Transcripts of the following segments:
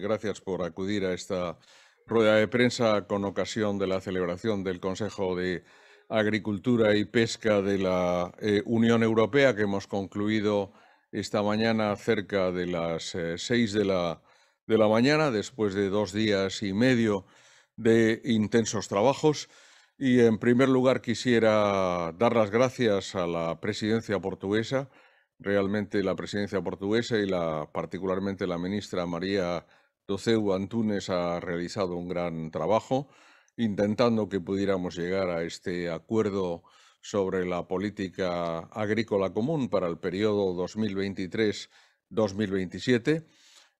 gracias por acudir a esta rueda de prensa con ocasión de la celebración del Consejo de Agricultura y Pesca de la eh, Unión Europea que hemos concluido esta mañana cerca de las eh, seis de la mañana, después de dos días y medio de intensos trabajos. Y en primer lugar quisiera dar las gracias a la presidencia portuguesa realmente la presidencia portuguesa y la, particularmente la ministra María Doceu Antunes ha realizado un gran trabajo intentando que pudiéramos llegar a este acuerdo sobre la política agrícola común para el periodo 2023-2027.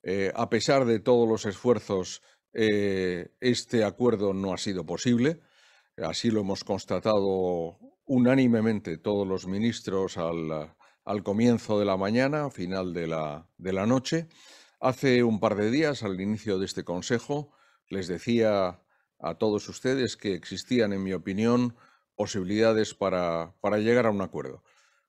Eh, a pesar de todos los esfuerzos, eh, este acuerdo no ha sido posible. Así lo hemos constatado unánimemente todos los ministros al al comienzo de la mañana, final de la, noche. Hace un par de días, al inicio de este consejo, les decía a todos ustedes que existían, en mi opinión, posibilidades para, llegar a un acuerdo.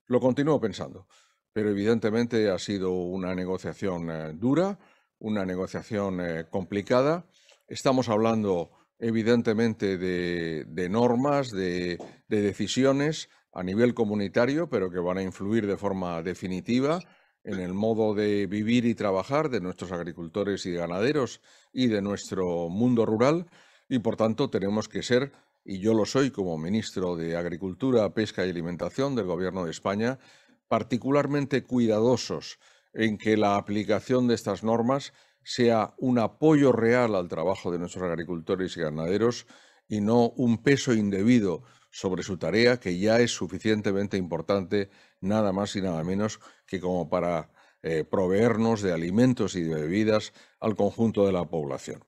Lo continúo pensando, pero evidentemente ha sido una negociación eh, dura, una negociación eh, complicada. Estamos hablando evidentemente de, normas, de, de, decisiones a nivel comunitario, pero que van a influir de forma definitiva en el modo de vivir y trabajar de nuestros agricultores y ganaderos y de nuestro mundo rural y por tanto tenemos que ser, y yo lo soy como ministro de Agricultura, Pesca y Alimentación del Gobierno de España, particularmente cuidadosos en que la aplicación de estas normas sea un apoyo real al trabajo de nuestros agricultores y ganaderos y no un peso indebido sobre su tarea, que ya es suficientemente importante, nada más y nada menos que como para eh, proveernos de alimentos y de bebidas al conjunto de la población.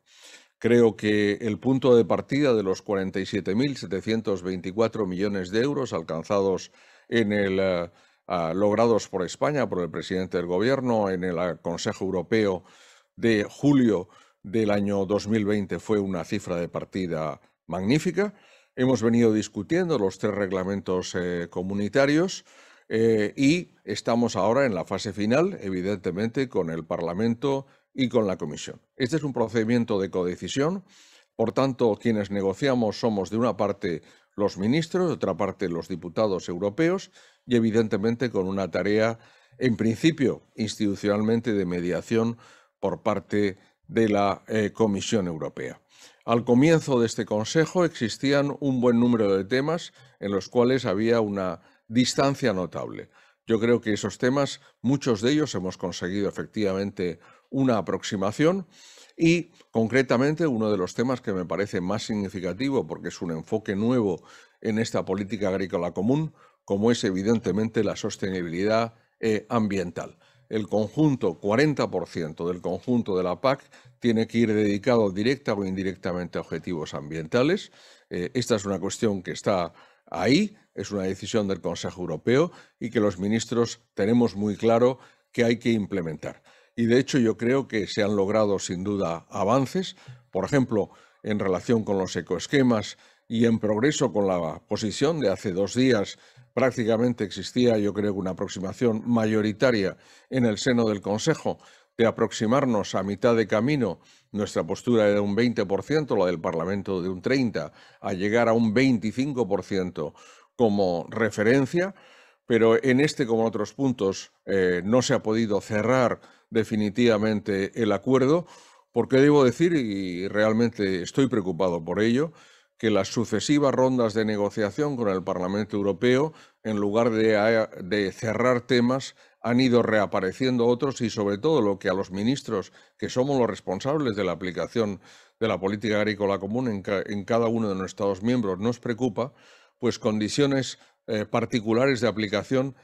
Creo que el punto de partida de los 47.724 millones de euros alcanzados en el eh, logrados por España, por el presidente del Gobierno, en el eh, Consejo Europeo de julio del año 2020 fue una cifra de partida magnífica Hemos venido discutiendo los tres reglamentos eh, comunitarios eh, y estamos ahora en la fase final, evidentemente, con el Parlamento y con la Comisión. Este es un procedimiento de codecisión, por tanto, quienes negociamos somos de una parte los ministros, de otra parte los diputados europeos y evidentemente con una tarea, en principio, institucionalmente de mediación por parte de la eh, Comisión Europea. Al comienzo de este Consejo existían un buen número de temas en los cuales había una distancia notable. Yo creo que esos temas, muchos de ellos hemos conseguido efectivamente una aproximación y concretamente uno de los temas que me parece más significativo porque es un enfoque nuevo en esta política agrícola común, como es evidentemente la sostenibilidad eh, ambiental el conjunto, 40% del conjunto de la PAC tiene que ir dedicado directa o indirectamente a objetivos ambientales. Eh, esta es una cuestión que está ahí, es una decisión del Consejo Europeo y que los ministros tenemos muy claro que hay que implementar. Y de hecho yo creo que se han logrado sin duda avances, por ejemplo, en relación con los ecoesquemas y en progreso con la posición de hace dos días prácticamente existía, yo creo, una aproximación mayoritaria en el seno del Consejo de aproximarnos a mitad de camino, nuestra postura era un 20%, la del Parlamento de un 30%, a llegar a un 25% como referencia, pero en este como en otros puntos eh, no se ha podido cerrar definitivamente el acuerdo, porque debo decir, y realmente estoy preocupado por ello, que las sucesivas rondas de negociación con el Parlamento Europeo, en lugar de, cerrar temas, han ido reapareciendo otros y sobre todo lo que a los ministros, que somos los responsables de la aplicación de la política agrícola común en, cada uno de nuestros Estados miembros, nos preocupa, pues condiciones eh, particulares de aplicación,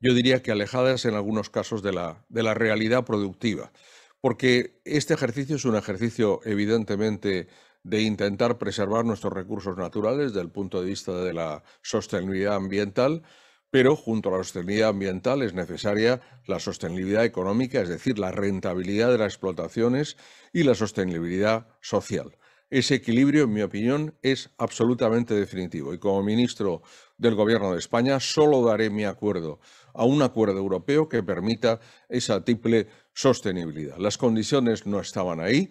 yo diría que alejadas en algunos casos de la, de la realidad productiva. Porque este ejercicio es un ejercicio evidentemente de intentar preservar nuestros recursos naturales desde el punto de vista de la sostenibilidad ambiental, pero junto a la sostenibilidad ambiental es necesaria la sostenibilidad económica, es decir, la rentabilidad de las explotaciones y la sostenibilidad social. Ese equilibrio, en mi opinión, es absolutamente definitivo. Y como ministro del Gobierno de España, solo daré mi acuerdo a un acuerdo europeo que permita esa triple sostenibilidad. Las condiciones no estaban ahí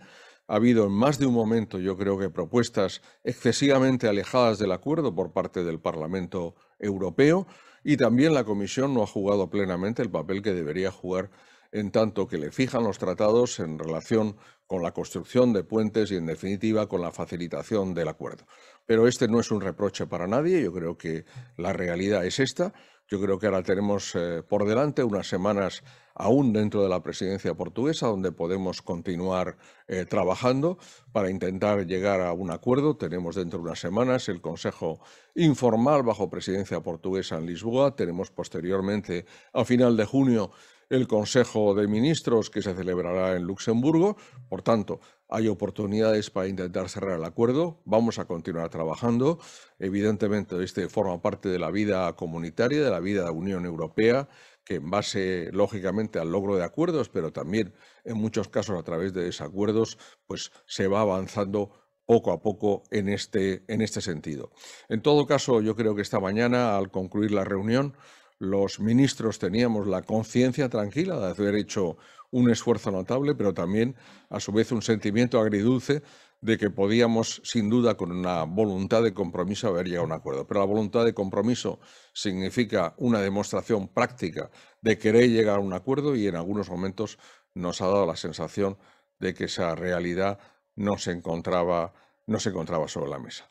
ha habido en más de un momento, yo creo que propuestas excesivamente alejadas del acuerdo por parte del Parlamento Europeo y también la Comisión no ha jugado plenamente el papel que debería jugar en tanto que le fijan los tratados en relación con la construcción de puentes y, en definitiva, con la facilitación del acuerdo. Pero este no es un reproche para nadie, yo creo que la realidad es esta. Yo creo que ahora tenemos eh, por delante unas semanas aún dentro de la presidencia portuguesa, donde podemos continuar eh, trabajando para intentar llegar a un acuerdo. Tenemos dentro de unas semanas el Consejo Informal bajo presidencia portuguesa en Lisboa. Tenemos posteriormente, a final de junio, el Consejo de Ministros que se celebrará en Luxemburgo. Por tanto, hay oportunidades para intentar cerrar el acuerdo. Vamos a continuar trabajando. Evidentemente, este forma parte de la vida comunitaria, de la vida de la Unión Europea, que en base, lógicamente, al logro de acuerdos, pero también en muchos casos a través de desacuerdos, pues se va avanzando poco a poco en este, en este sentido. En todo caso, yo creo que esta mañana, al concluir la reunión, los ministros teníamos la conciencia tranquila de haber hecho un esfuerzo notable, pero también, a su vez, un sentimiento agridulce de que podíamos, sin duda, con una voluntad de compromiso, haber llegado a un acuerdo. Pero la voluntad de compromiso significa una demostración práctica de querer llegar a un acuerdo y en algunos momentos nos ha dado la sensación de que esa realidad no se encontraba, no se encontraba sobre la mesa.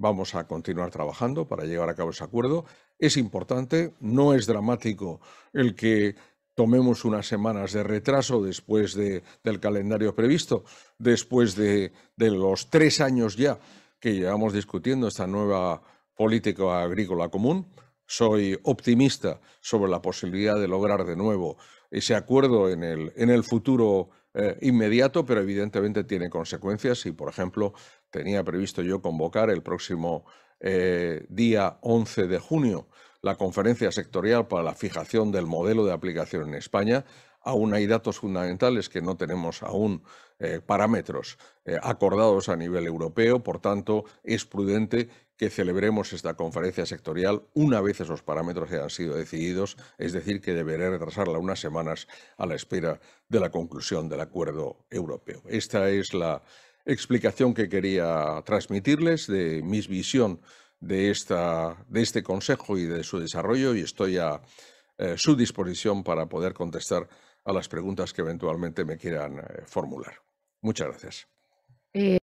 Vamos a continuar trabajando para llevar a cabo ese acuerdo. Es importante, no es dramático el que tomemos unas semanas de retraso después de, del calendario previsto, después de, los tres años ya que llevamos discutiendo esta nueva política agrícola común. Soy optimista sobre la posibilidad de lograr de nuevo ese acuerdo en el, en el futuro eh, inmediato, pero evidentemente tiene consecuencias si, por ejemplo, tenía previsto yo convocar el próximo eh, día 11 de junio la conferencia sectorial para la fijación del modelo de aplicación en España. Aún hay datos fundamentales que no tenemos aún eh, parámetros eh, acordados a nivel europeo, por tanto es prudente que celebremos esta conferencia sectorial una vez esos parámetros hayan sido decididos, es decir, que deberé retrasarla unas semanas a la espera de la conclusión del acuerdo europeo. Esta es la, explicación que quería transmitirles de mi visión de, esta, de este consejo y de su desarrollo y estoy a eh, su disposición para poder contestar a las preguntas que eventualmente me quieran eh, formular. Muchas gracias. Eh,